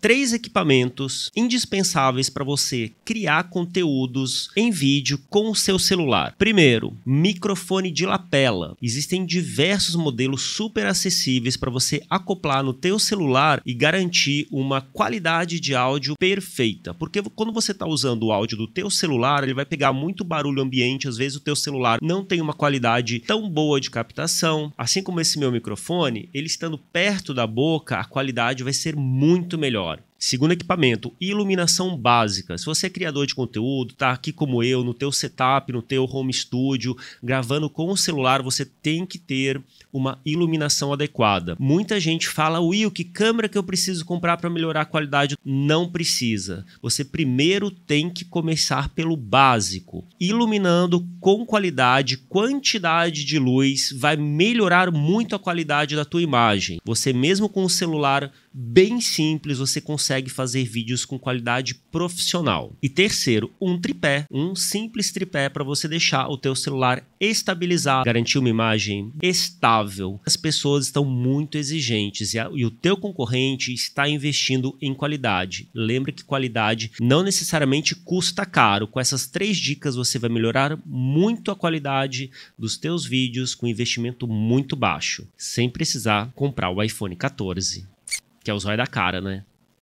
três equipamentos indispensáveis para você criar conteúdos em vídeo com o seu celular. Primeiro, microfone de lapela. Existem diversos modelos super acessíveis para você acoplar no teu celular e garantir uma qualidade de áudio perfeita. Porque quando você está usando o áudio do teu celular, ele vai pegar muito barulho ambiente, às vezes o teu celular não tem uma qualidade tão boa de captação. Assim como esse meu microfone, ele estando perto da boca, a qualidade vai ser muito melhor. God. Segundo equipamento, iluminação básica. Se você é criador de conteúdo, tá aqui como eu, no teu setup, no teu home studio, gravando com o celular, você tem que ter uma iluminação adequada. Muita gente fala, Will, que câmera que eu preciso comprar para melhorar a qualidade? Não precisa. Você primeiro tem que começar pelo básico. Iluminando com qualidade, quantidade de luz vai melhorar muito a qualidade da tua imagem. Você mesmo com um celular bem simples, você consegue consegue fazer vídeos com qualidade profissional. E terceiro, um tripé, um simples tripé para você deixar o teu celular estabilizado, garantir uma imagem estável. As pessoas estão muito exigentes e, a, e o teu concorrente está investindo em qualidade. Lembra que qualidade não necessariamente custa caro. Com essas três dicas você vai melhorar muito a qualidade dos teus vídeos com investimento muito baixo, sem precisar comprar o iPhone 14, que é o zóio da cara, né?